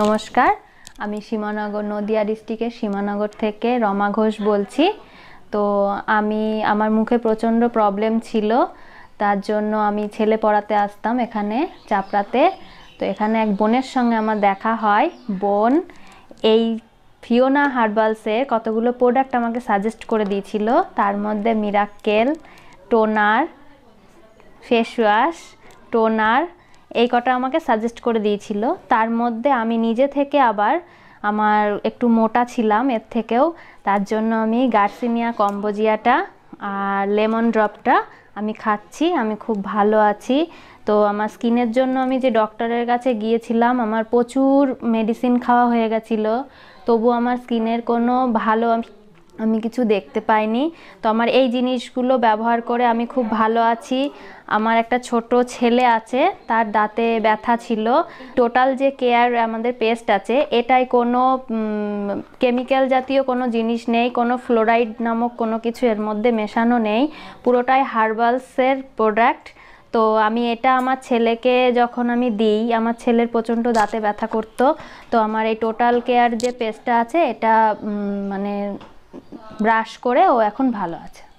নমস্কার আমি সীমানগর নদিয়া ডিস্ট্রিক্টের সীমানগর থেকে রমা ঘোষ বলছি তো আমি আমার মুখে প্রচণ্ড প্রবলেম ছিল তার জন্য আমি ছেলে পড়াতে আসতাম এখানে চাপড়াতে তো এখানে এক বোনের সঙ্গে আমার দেখা হয় বোন এই ফিওনা হার্বালসের কতগুলো প্রোডাক্ট আমাকে সাজেস্ট করে দিয়েছিল তার মধ্যে miracle toner face wash toner এই কটা আমাকে সাজেস্ট করে দিয়েছিল তার মধ্যে আমি নিজে থেকে আবার আমার একটু মোটা ছিলাম এর থেকেও তার জন্য আমি গার্সিনিয়া কম্বোজিয়াটা আর লেমন ড্রপটা আমি খাচ্ছি আমি খুব ভালো আছি তো আমার স্কিনের জন্য আমি যে ডক্টরের কাছে গিয়েছিলাম আমার প্রচুর মেডিসিন খাওয়া হয়ে গেছিলো তবু আমার স্কিনের কোনো ভালো আমি কিছু দেখতে পাইনি তো আমার এই জিনিসগুলো ব্যবহার করে আমি খুব ভালো আছি আমার একটা ছোট ছেলে আছে তার দাঁতে ব্যথা ছিল টোটাল যে কেয়ার আমাদের পেস্ট আছে এটাই কোনো কেমিক্যাল জাতীয় কোনো জিনিস নেই কোনো ফ্লোরাইড নামক কোনো কিছু এর মধ্যে মেশানো নেই পুরোটাই হার্বালসের প্রোডাক্ট তো আমি এটা আমার ছেলেকে যখন আমি দিই আমার ছেলের প্রচণ্ড দাঁতে ব্যথা করতো তো আমার এই টোটাল কেয়ার যে পেস্টটা আছে এটা মানে ব্রাশ করে ও এখন ভালো আছে